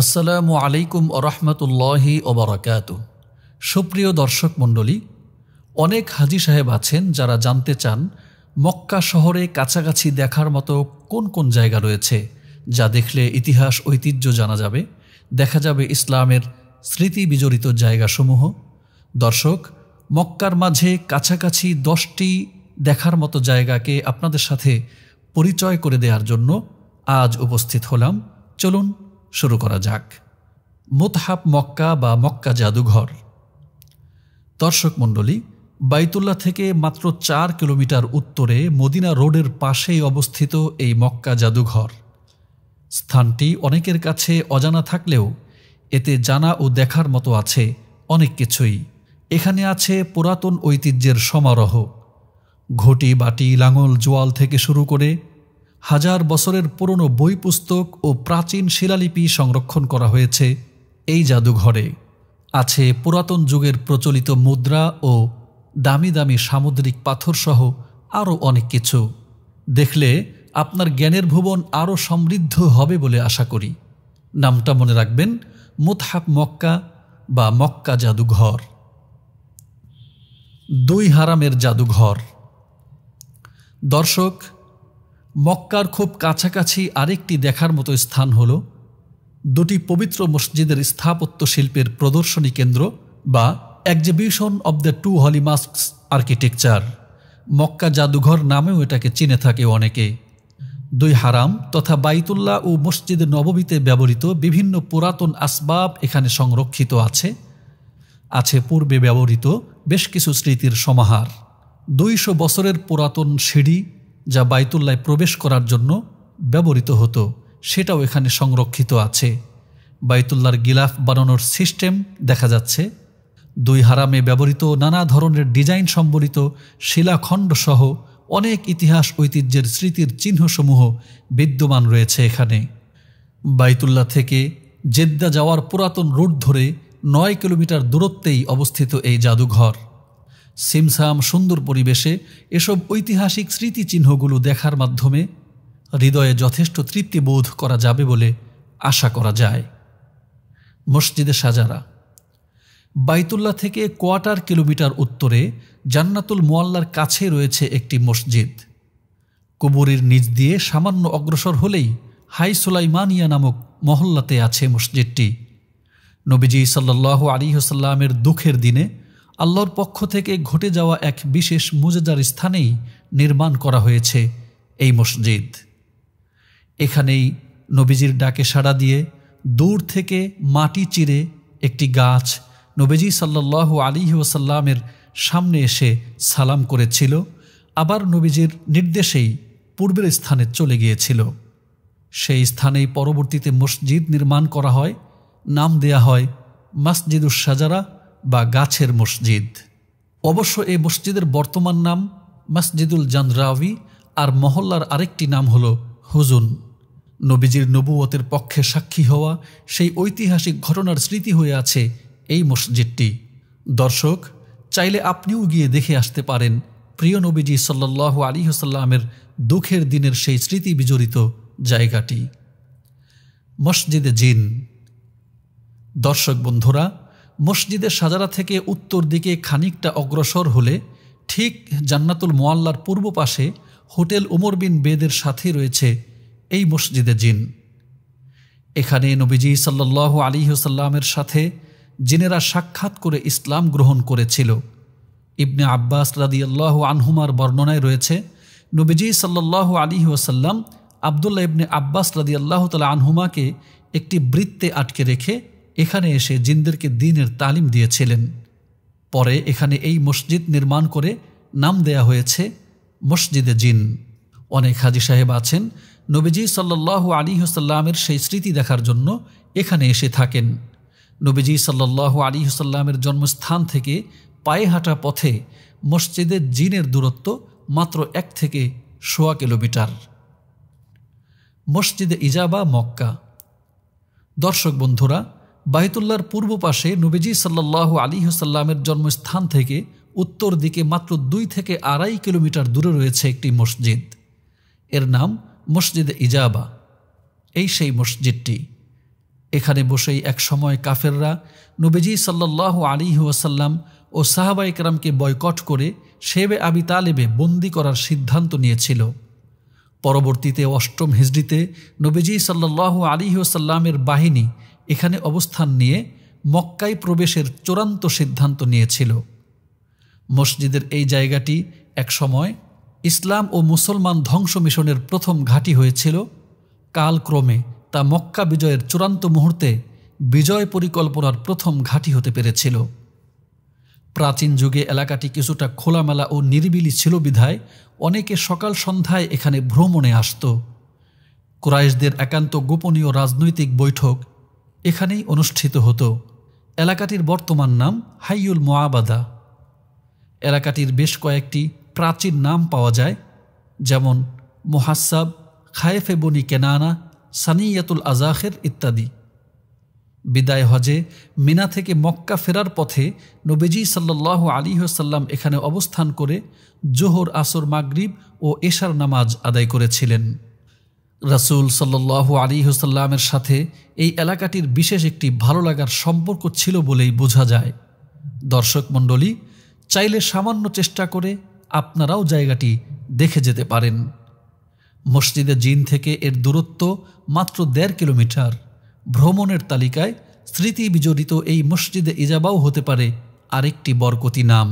আসসালামু আলাইকুম আরহামতুল্লাহি ওবরাকাত সুপ্রিয় দর্শক মণ্ডলী অনেক হাজি সাহেব আছেন যারা জানতে চান মক্কা শহরে কাছাকাছি দেখার মতো কোন কোন জায়গা রয়েছে যা দেখলে ইতিহাস ঐতিহ্য জানা যাবে দেখা যাবে ইসলামের স্মৃতি বিজড়িত জায়গাসমূহ দর্শক মক্কার মাঝে কাছাকাছি দশটি দেখার মতো জায়গাকে আপনাদের সাথে পরিচয় করে দেওয়ার জন্য আজ উপস্থিত হলাম চলুন শুরু করা যাক মোতহাব মক্কা বা মক্কা জাদুঘর দর্শক মণ্ডলী বাইতুল্লাহ থেকে মাত্র চার কিলোমিটার উত্তরে মদিনা রোডের পাশেই অবস্থিত এই মক্কা জাদুঘর স্থানটি অনেকের কাছে অজানা থাকলেও এতে জানা ও দেখার মতো আছে অনেক কিছুই এখানে আছে পুরাতন ঐতিহ্যের সমারোহ ঘটি বাটি লাঙল জোয়াল থেকে শুরু করে হাজার বছরের পুরনো বই পুস্তক ও প্রাচীন শিলালিপি সংরক্ষণ করা হয়েছে এই জাদুঘরে আছে পুরাতন যুগের প্রচলিত মুদ্রা ও দামি দামি সামুদ্রিক পাথরসহ আরও অনেক কিছু দেখলে আপনার জ্ঞানের ভুবন আরও সমৃদ্ধ হবে বলে আশা করি নামটা মনে রাখবেন মুতহাব মক্কা বা মক্কা জাদুঘর দুই হারামের জাদুঘর দর্শক মক্কার খুব কাছাকাছি আরেকটি দেখার মতো স্থান হল দুটি পবিত্র মসজিদের স্থাপত্য শিল্পের প্রদর্শনী কেন্দ্র বা exhibition of the two holy architecture Mecca জাদুঘর নামেও এটাকে চিনে থাকে অনেকে দুই হারাম তথা বাইতুল্লাহ ও মসজিদ নববীতে ব্যবহৃত বিভিন্ন পুরাতন আসবাব এখানে সংরক্ষিত আছে আছে পূর্বে ব্যবহৃত বেশ কিছু স্মৃতির সমাহার দুইশো বছরের পুরাতন সিঁড়ি যা বাইতুল্লায় প্রবেশ করার জন্য ব্যবহৃত হতো সেটাও এখানে সংরক্ষিত আছে বাইতুল্লার গিলাফ বানানোর সিস্টেম দেখা যাচ্ছে দুই হারামে ব্যবহৃত নানা ধরনের ডিজাইন সম্বলিত শিলাখণ্ডসহ অনেক ইতিহাস ঐতিহ্যের স্মৃতির চিহ্নসমূহ বিদ্যমান রয়েছে এখানে বাইতুল্লা থেকে জেদ্দা যাওয়ার পুরাতন রুট ধরে নয় কিলোমিটার দূরত্বেই অবস্থিত এই জাদুঘর সিমসাম সুন্দর পরিবেশে এসব ঐতিহাসিক স্মৃতিচিহ্নগুলো দেখার মাধ্যমে হৃদয়ে যথেষ্ট তৃপ্তি বোধ করা যাবে বলে আশা করা যায় মসজিদে সাজারা বাইতুল্লাহ থেকে কোয়াটার কিলোমিটার উত্তরে জান্নাতুল মোয়াল্লার কাছে রয়েছে একটি মসজিদ কুবুরির নিচ দিয়ে সামান্য অগ্রসর হলেই হাই সুলাইমানিয়া নামক মহল্লাতে আছে মসজিদটি নবীজি সাল্লাহ আলী হোসাল্লামের দুঃখের দিনে আল্লাহর পক্ষ থেকে ঘটে যাওয়া এক বিশেষ মুজেদার স্থানেই নির্মাণ করা হয়েছে এই মসজিদ এখানেই নবীজির ডাকে সাড়া দিয়ে দূর থেকে মাটি চিরে একটি গাছ নবীজি সাল্লাহ আলী ওসাল্লামের সামনে এসে সালাম করেছিল আবার নবীজির নির্দেশেই পূর্বের স্থানে চলে গিয়েছিল সেই স্থানেই পরবর্তীতে মসজিদ নির্মাণ করা হয় নাম দেয়া হয় মসজিদুস সাজারা বা গাছের মসজিদ অবশ্য এই মসজিদের বর্তমান নাম মসজিদুল জানরাওয়ি আর মহল্লার আরেকটি নাম হল হুজুন নবীজির নবুয়তের পক্ষে সাক্ষী হওয়া সেই ঐতিহাসিক ঘটনার স্মৃতি হয়ে আছে এই মসজিদটি দর্শক চাইলে আপনিও গিয়ে দেখে আসতে পারেন প্রিয় নবীজি সাল্লাহ আলী হাসাল্লামের দুঃখের দিনের সেই স্মৃতি বিজড়িত জায়গাটি মসজিদে জিন দর্শক বন্ধুরা মসজিদের সাজারা থেকে উত্তর দিকে খানিকটা অগ্রসর হলে ঠিক জান্নাতুল মোয়াল্লার পূর্ব পাশে হোটেল উমর বিন বেদের সাথে রয়েছে এই মসজিদে জিন এখানে নবীজি সাল্লাহ আলী হুসাল্লামের সাথে জিনেরা সাক্ষাৎ করে ইসলাম গ্রহণ করেছিল ইবনে আব্বাস রাদিয়াল্লাহ আনহুমার বর্ণনায় রয়েছে নবীজি সাল্লাহ আলী ওসাল্লাম আবদুল্লাহ ইবনে আব্বাস রাদিয়াল্লাহ তালা আনহুমাকে একটি বৃত্তে আটকে রেখে এখানে এসে জিনদেরকে দিনের তালিম দিয়েছিলেন পরে এখানে এই মসজিদ নির্মাণ করে নাম দেয়া হয়েছে মসজিদে জিন অনেক হাজি সাহেব আছেন নবীজি সাল্লাহ আলী হুসাল্লামের সেই স্মৃতি দেখার জন্য এখানে এসে থাকেন নবীজি সাল্লাহ আলী হুসাল্লামের জন্মস্থান থেকে পায়ে হাঁটা পথে মসজিদের জিনের দূরত্ব মাত্র এক থেকে সোয়া কিলোমিটার মসজিদে ইজাবা মক্কা দর্শক বন্ধুরা বাহিতুল্লার পূর্ব পাশে নবীজি সাল্লাহ আলী হুসাল্লামের জন্মস্থান থেকে উত্তর দিকে মাত্র দুই থেকে আড়াই কিলোমিটার দূরে রয়েছে একটি মসজিদ এর নাম মসজিদ ইজাবা এই সেই মসজিদটি এখানে বসেই এক সময় কাফেররা নবীজি সাল্লাহ আলী ওয়াসাল্লাম ও সাহাবা বয়কট করে সেবে আবি তালেবে বন্দি করার সিদ্ধান্ত নিয়েছিল পরবর্তীতে অষ্টম হিজড়িতে নবীজি সাল্লাহ আলী ওসাল্লামের বাহিনী এখানে অবস্থান নিয়ে মক্কায় প্রবেশের চূড়ান্ত সিদ্ধান্ত নিয়েছিল মসজিদের এই জায়গাটি একসময় ইসলাম ও মুসলমান ধ্বংস মিশনের প্রথম ঘাঁটি হয়েছিল কালক্রমে তা মক্কা বিজয়ের চূড়ান্ত মুহূর্তে বিজয় পরিকল্পনার প্রথম ঘাঁটি হতে পেরেছিল প্রাচীন যুগে এলাকাটি কিছুটা খোলামেলা ও নিরিবিলি ছিল বিধায় অনেকে সকাল সন্ধ্যায় এখানে ভ্রমণে আসত কুরাইশদের একান্ত গোপনীয় রাজনৈতিক বৈঠক এখানেই অনুষ্ঠিত হতো এলাকাটির বর্তমান নাম হাইউল মোয়াবাদা এলাকাটির বেশ কয়েকটি প্রাচীন নাম পাওয়া যায় যেমন মোহাসাব খায়েফে বনি কেনানা সানিয়াতুল আজাহের ইত্যাদি বিদায় হজে মিনা থেকে মক্কা ফেরার পথে নবীজি সাল্লাহ আলী সাল্লাম এখানে অবস্থান করে জোহর আসর মাগরিব ও এশার নামাজ আদায় করেছিলেন রাসুল সাল্লাহ আলী হুসাল্লামের সাথে এই এলাকাটির বিশেষ একটি ভালো লাগার সম্পর্ক ছিল বলেই বোঝা যায় দর্শক মণ্ডলী চাইলে সামান্য চেষ্টা করে আপনারাও জায়গাটি দেখে যেতে পারেন মসজিদে জিন থেকে এর দূরত্ব মাত্র দেড় কিলোমিটার ভ্রমণের তালিকায় স্মৃতি বিজড়িত এই মসজিদে ইজাবাও হতে পারে আরেকটি বরকতি নাম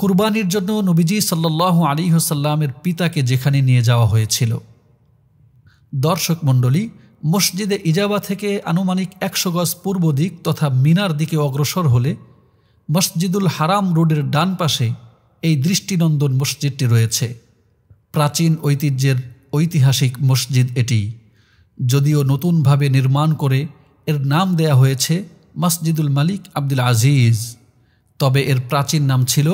কুরবানির জন্য নবীজি সাল্লাহ আলী হোসাল্লামের পিতাকে যেখানে নিয়ে যাওয়া হয়েছিল দর্শক মণ্ডলী মসজিদে ইজাবা থেকে আনুমানিক একশো গজ পূর্ব দিক তথা মিনার দিকে অগ্রসর হলে মসজিদুল হারাম রোডের ডান পাশে এই দৃষ্টিনন্দন মসজিদটি রয়েছে প্রাচীন ঐতিহ্যের ঐতিহাসিক মসজিদ এটি যদিও নতুনভাবে নির্মাণ করে এর নাম দেয়া হয়েছে মসজিদুল মালিক আব্দুল আজিজ তবে এর প্রাচীন নাম ছিল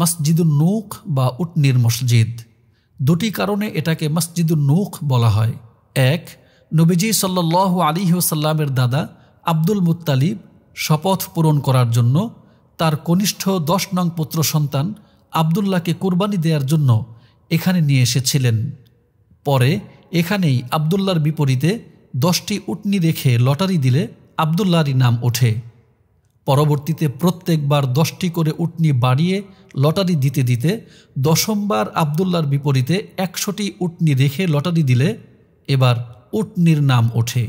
মসজিদুল নৌখ বা উটনির মসজিদ দুটি কারণে এটাকে মসজিদুল নৌখ বলা হয় এক নবীজি সাল্লাহ আলী সাল্লামের দাদা আব্দুল মুত্তালিব শপথ পূরণ করার জন্য তার কনিষ্ঠ দশ নং পুত্র সন্তান আবদুল্লাহকে কুরবানি দেওয়ার জন্য এখানে নিয়ে এসেছিলেন পরে এখানেই আবদুল্লার বিপরীতে দশটি উটনি রেখে লটারি দিলে আবদুল্লারই নাম ওঠে পরবর্তীতে প্রত্যেকবার দশটি করে উটনি বাড়িয়ে লটারি দিতে দিতে দশমবার আবদুল্লার বিপরীতে একশোটি উটনি রেখে লটারি দিলে এবার উটনির নাম ওঠে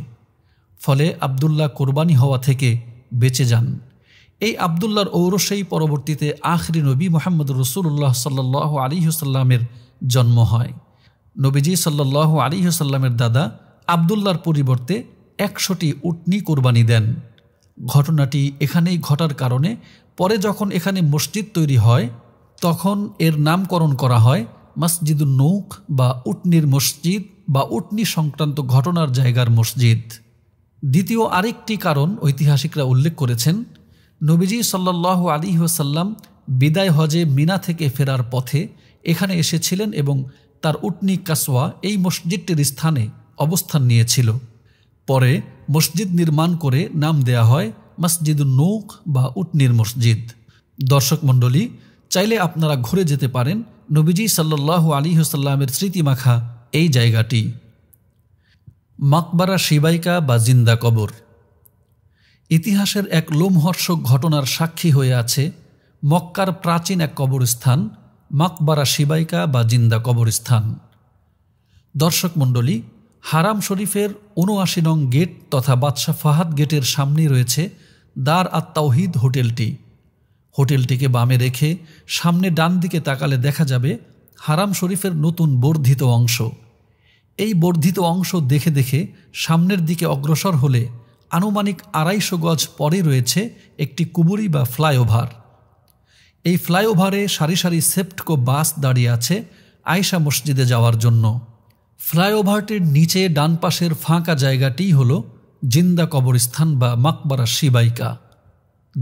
ফলে আবদুল্লাহ কোরবানি হওয়া থেকে বেঁচে যান এই আবদুল্লার ঔরসেই পরবর্তীতে আখরি নবী মোহাম্মদ রসুল্লাহ সাল্লাহ আলী হুসাল্লামের জন্ম হয় নবীজি সাল্লাহ আলী হুসাল্লামের দাদা আবদুল্লার পরিবর্তে একশোটি উটনি কোরবানি দেন ঘটনাটি এখানেই ঘটার কারণে পরে যখন এখানে মসজিদ তৈরি হয় তখন এর নামকরণ করা হয় মসজিদুল নৌক বা উটনির মসজিদ বা উটনি সংক্রান্ত ঘটনার জায়গার মসজিদ দ্বিতীয় আরেকটি কারণ ঐতিহাসিকরা উল্লেখ করেছেন নবীজি সাল্লাহ আলী ওসাল্লাম বিদায় হজে মিনা থেকে ফেরার পথে এখানে এসেছিলেন এবং তার উটনি কাসওয়া এই মসজিদটির স্থানে অবস্থান নিয়েছিল পরে মসজিদ নির্মাণ করে নাম দেয়া হয় মসজিদুল নৌক বা উটনির মসজিদ দর্শক মণ্ডলী চাইলে আপনারা ঘুরে যেতে পারেন নবীজি সাল্লাহ আলী হুসাল্লামের স্মৃতিমাখা এই জায়গাটি মাকবারা শিবাইকা বা জিন্দা কবর ইতিহাসের এক লোমহর্ষক ঘটনার সাক্ষী হয়ে আছে মক্কার প্রাচীন এক কবরস্থান মাকবারা শিবাইকা বা জিন্দা কবরস্থান দর্শক মণ্ডলী হারাম শরীফের উনআশি নং গেট তথা বাদশাহ ফাহাদ গেটের সামনে রয়েছে দার আত্মাউহিদ হোটেলটি হোটেলটিকে বামে রেখে সামনে ডান দিকে তাকালে দেখা যাবে হারাম শরীফের নতুন বর্ধিত অংশ এই বর্ধিত অংশ দেখে দেখে সামনের দিকে অগ্রসর হলে আনুমানিক আড়াইশো গজ পরে রয়েছে একটি কুবুরি বা ফ্লাইওভার এই ফ্লাইওভারে সারি সারি সেপ্টকো বাস দাঁড়িয়ে আছে আয়সা মসজিদে যাওয়ার জন্য ফ্লাইওভারটির নিচে ডান পাশের ফাঁকা জায়গাটিই হলো জিন্দা কবরস্থান বা মাকবারা শিবাইকা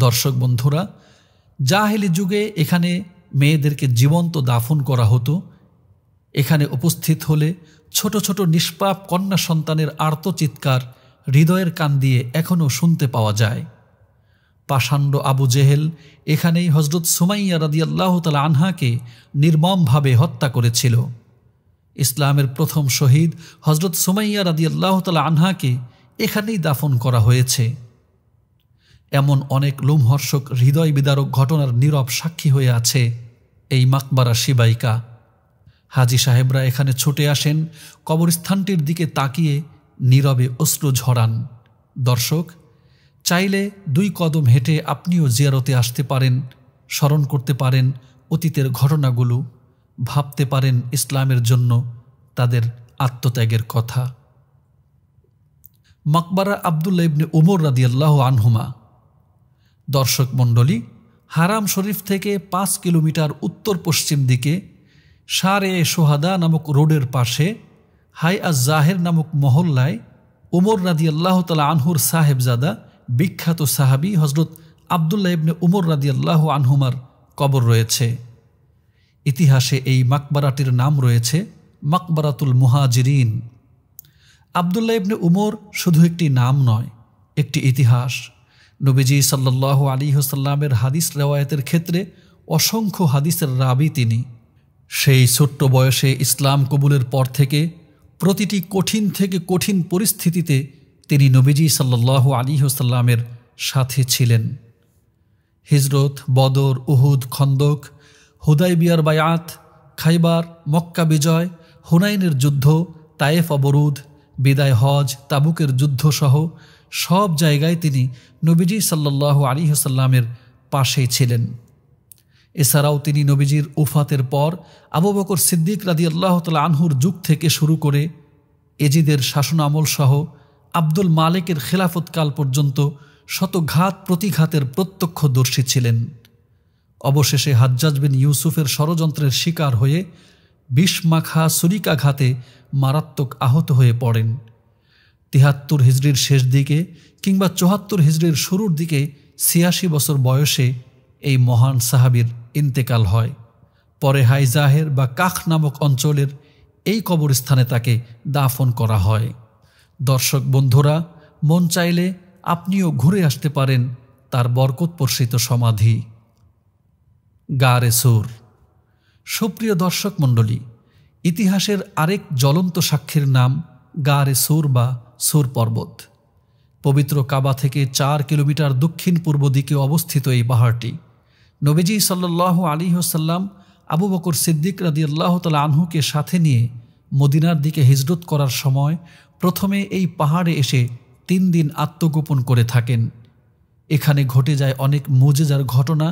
দর্শক বন্ধুরা জাহেলি যুগে এখানে মেয়েদেরকে জীবন্ত দাফন করা হতো এখানে উপস্থিত হলে ছোট ছোট নিষ্পাপ কন্যা সন্তানের আর্তচিৎকার হৃদয়ের কান দিয়ে এখনও শুনতে পাওয়া যায় পাষাণ্ড আবু জেহেল এখানেই হজরত সুমাইয়া রাদিয়াল্লাহ তালা আনহাকে নির্মমভাবে হত্যা করেছিল ইসলামের প্রথম শহীদ হজরত সুমাইয়া রাদিয়াল্লাহ তালা আনহাকে এখানেই দাফন করা হয়েছে এমন অনেক লোমহর্ষক হৃদয় বিদারক ঘটনার নীরব সাক্ষী হয়ে আছে এই মাকবারা শিবাইকা হাজি সাহেবরা এখানে ছুটে আসেন কবরস্থানটির দিকে তাকিয়ে নীরবে অশ্রু ঝরান দর্শক চাইলে দুই কদম হেঁটে আপনিও জিয়ারতে আসতে পারেন স্মরণ করতে পারেন অতীতের ঘটনাগুলো ভাবতে পারেন ইসলামের জন্য তাদের আত্মত্যাগের কথা মকবরা আবদুল্লা ইবনে উমর রাদিয়াল্লাহ আনহুমা দর্শক মণ্ডলী হারাম শরীফ থেকে পাঁচ কিলোমিটার উত্তর পশ্চিম দিকে সারে সোহাদা নামক রোডের পাশে হাই আজ জাহের নামক মহল্লায় উমর রাদি আল্লাহ তালা আনহুর সাহেবজাদা বিখ্যাত সাহাবি হজরত আবদুল্লা ইবনে উমর রাদি আল্লাহ আনহুমার কবর রয়েছে ইতিহাসে এই মাকবারাটির নাম রয়েছে মাকবারাতুল মুহাজিরিন আবদুল্লাহ ইবনে উমর শুধু একটি নাম নয় একটি ইতিহাস নবীজি সাল্লাহ আলী হোসাল্লামের হাদিস রেওয়ায়তের ক্ষেত্রে অসংখ্য হাদিসের রাবি তিনি সেই ছোট্ট বয়সে ইসলাম কবুলের পর থেকে প্রতিটি কঠিন থেকে কঠিন পরিস্থিতিতে তিনি নবীজি সাল্লাহ আলী হোসাল্লামের সাথে ছিলেন হিজরত বদর উহুদ খন্দক হুদাইবিয়ার বায়াত খাইবার মক্কা বিজয় হুনাইনের যুদ্ধ তায়েফ অবরোধ বিদায় হজ তাবুকের যুদ্ধসহ সব জায়গায় তিনি নবীজি সাল্লাহ আলিহাসাল্লামের পাশে ছিলেন এছাড়াও তিনি নবীজির উফাতের পর আবু বকর সিদ্দিক রাদি আল্লাহ তালা আনহুর যুগ থেকে শুরু করে এজিদের শাসনামল সহ আব্দুল মালিকের খেলাফতকাল পর্যন্ত শতঘাত প্রতিঘাতের প্রত্যক্ষদর্শী ছিলেন অবশেষে হাজ্জাজ বিন ইউসুফের ষড়যন্ত্রের শিকার হয়ে বিষমাখা সুরিকাঘাতে মারাত্মক আহত হয়ে পড়েন তিহাত্তর হিজড়ির শেষ দিকে কিংবা চুহাত্তর হিজড়ির শুরুর দিকে ছিয়াশি বছর বয়সে এই মহান সাহাবির ইন্তেকাল হয় পরে হাইজাহের বা কাখ নামক অঞ্চলের এই কবরস্থানে তাকে দাফন করা হয় দর্শক বন্ধুরা মন চাইলে আপনিও ঘুরে আসতে পারেন তার বরকতপর্ষিত সমাধি গারে সুর সুপ্রিয় দর্শক মণ্ডলী ইতিহাসের আরেক জ্বলন্ত সাক্ষীর নাম গারে সুর বা সুর পর্বত পবিত্র কাবা থেকে চার কিলোমিটার দক্ষিণ পূর্ব দিকে অবস্থিত এই পাহাড়টি নবীজি সাল্লাহ আলী হোসাল্লাম আবু বকর সিদ্দিক রাদি আল্লাহ তালা আনহুকে সাথে নিয়ে মদিনার দিকে হিজরত করার সময় প্রথমে এই পাহাড়ে এসে তিন দিন আত্মগোপন করে থাকেন এখানে ঘটে যায় অনেক মোজেজার ঘটনা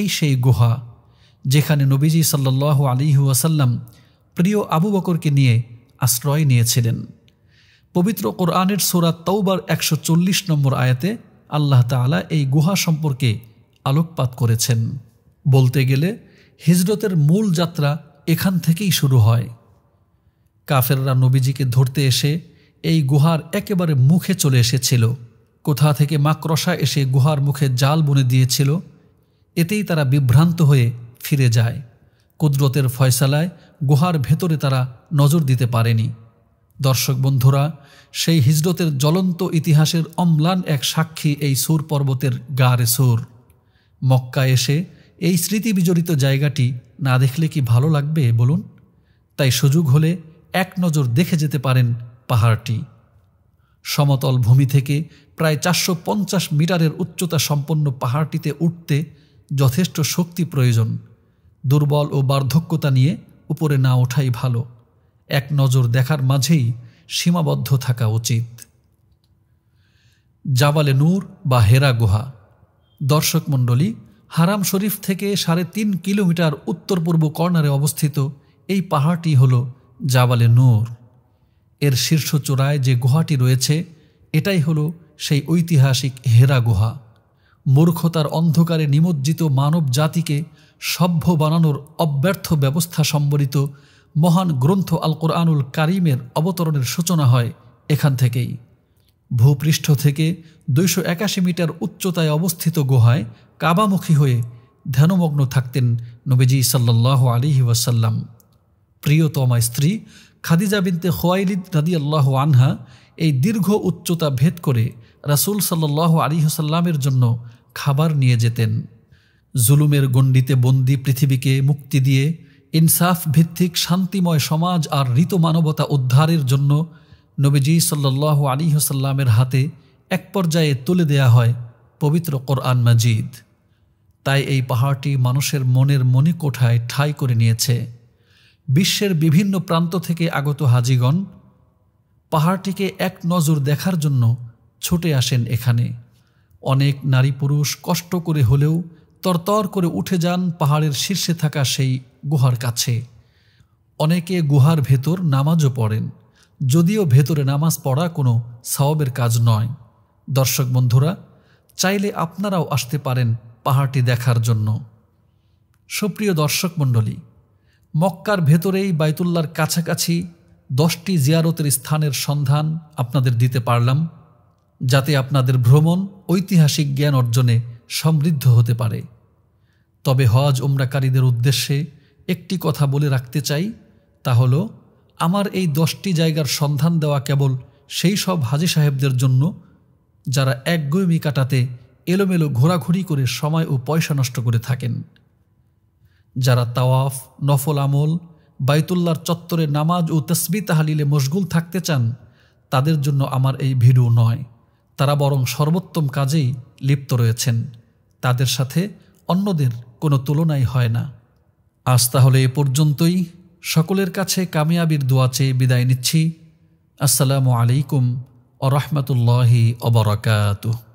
এই সেই গুহা যেখানে নবীজি সাল্লাহ আলী ওয়াসাল্লাম প্রিয় আবু বকরকে নিয়ে আশ্রয় নিয়েছিলেন পবিত্র কোরআনের সোরা তৌবার একশো নম্বর আয়াতে আল্লাহ তালা এই গুহা সম্পর্কে আলোকপাত করেছেন বলতে গেলে হিজরতের মূল যাত্রা এখান থেকেই শুরু হয় কাফেররা নবীজিকে ধরতে এসে এই গুহার একেবারে মুখে চলে এসেছিল কোথা থেকে মাকরসা এসে গুহার মুখে জাল বুনে দিয়েছিল এতেই তারা বিভ্রান্ত হয়ে ফিরে যায় কুদরতের ফয়সালায় গুহার ভেতরে তারা নজর দিতে পারেনি দর্শক বন্ধুরা সেই হিজরতের জ্বলন্ত ইতিহাসের অম্লান এক সাক্ষী এই সুর পর্বতের গারে সুর মক্কা এসে এই স্মৃতিবিজড়িত জায়গাটি না দেখলে কি ভালো লাগবে বলুন তাই সুযোগ হলে এক নজর দেখে যেতে পারেন পাহাড়টি সমতল ভূমি থেকে প্রায় চারশো মিটারের উচ্চতা সম্পন্ন পাহাড়টিতে উঠতে যথেষ্ট শক্তি প্রয়োজন দুর্বল ও বার্ধক্যতা নিয়ে উপরে না ওঠাই ভালো এক নজর দেখার মাঝেই সীমাবদ্ধ থাকা উচিত জাবালে নূর বা হেরা গুহা দর্শক মণ্ডলী হারাম শরীফ থেকে সাড়ে তিন কিলোমিটার উত্তর পূর্ব কর্নারে অবস্থিত এই পাহাড়টি হল জাবালে নূর এর শীর্ষ চূড়ায় যে গুহাটি রয়েছে এটাই হলো সেই ঐতিহাসিক হেরা গুহা মূর্খতার অন্ধকারে নিমজ্জিত মানব জাতিকে সভ্য বানানোর অব্যর্থ ব্যবস্থা সম্বলিত মহান গ্রন্থ আল কোরআনুল কারিমের অবতরণের সূচনা হয় এখান থেকেই ভূপৃষ্ঠ থেকে দুইশো একাশি মিটার উচ্চতায় অবস্থিত গুহায় কাবামুখী হয়ে ধ্যানমগ্ন থাকতেন নবীজি সাল্লাহ আলিহি ওয়াসাল্লাম প্রিয়তমা স্ত্রী খাদিজা বিনতে হোয়াইলিদ রাদি আল্লাহ আনহা এই দীর্ঘ উচ্চতা ভেদ করে রাসুল সাল্লাহ আলিহসাল্লামের জন্য খাবার নিয়ে যেতেন জুলুমের গণ্ডিতে বন্দি পৃথিবীকে মুক্তি দিয়ে ইনসাফ ভিত্তিক শান্তিময় সমাজ আর ঋত মানবতা উদ্ধারের জন্য নবীজি সাল্লাহ আলী হোসাল্লামের হাতে এক পর্যায়ে তুলে দেয়া হয় পবিত্র কোরআন মাজিদ তাই এই পাহাড়টি মানুষের মনের মনে কোঠায় ঠাঁই করে নিয়েছে বিশ্বের বিভিন্ন প্রান্ত থেকে আগত হাজিগণ পাহাড়টিকে এক নজর দেখার জন্য ছুটে আসেন এখানে অনেক নারী পুরুষ কষ্ট করে হলেও তরতর করে উঠে যান পাহাড়ের শীর্ষে থাকা সেই গুহার কাছে অনেকে গুহার ভেতর নামাজও পড়েন যদিও ভেতরে নামাজ পড়া কোনো সওয়াবের কাজ নয় দর্শক বন্ধুরা চাইলে আপনারাও আসতে পারেন পাহাড়টি দেখার জন্য সুপ্রিয় দর্শক মণ্ডলী মক্কার ভেতরেই বাইতুল্লার কাছাকাছি দশটি জিয়ারতের স্থানের সন্ধান আপনাদের দিতে পারলাম যাতে আপনাদের ভ্রমণ ঐতিহাসিক জ্ঞান অর্জনে সমৃদ্ধ হতে পারে তবে হজ ওমরাকারীদের উদ্দেশ্যে একটি কথা বলে রাখতে চাই তা হল আমার এই দশটি জায়গার সন্ধান দেওয়া কেবল সেই সব হাজি সাহেবদের জন্য যারা একগুয়েমি কাটাতে এলোমেলো ঘোরাঘুরি করে সময় ও পয়সা নষ্ট করে থাকেন যারা তাওয়াফ নফল আমল বাইতুল্লার চত্বরে নামাজ ও তসবি তাহালিলে মশগুল থাকতে চান তাদের জন্য আমার এই ভিডিও নয় তারা বরং সর্বোত্তম কাজেই লিপ্ত রয়েছেন তাদের সাথে অন্যদের কোনো তুলনাই হয় না আজ তাহলে এ পর্যন্তই সকলের কাছে কামিয়াবির দোয়া চেয়ে বিদায় নিচ্ছি আসসালামু আলাইকুম আ রহমতুল্লাহি অবরাকাতুহ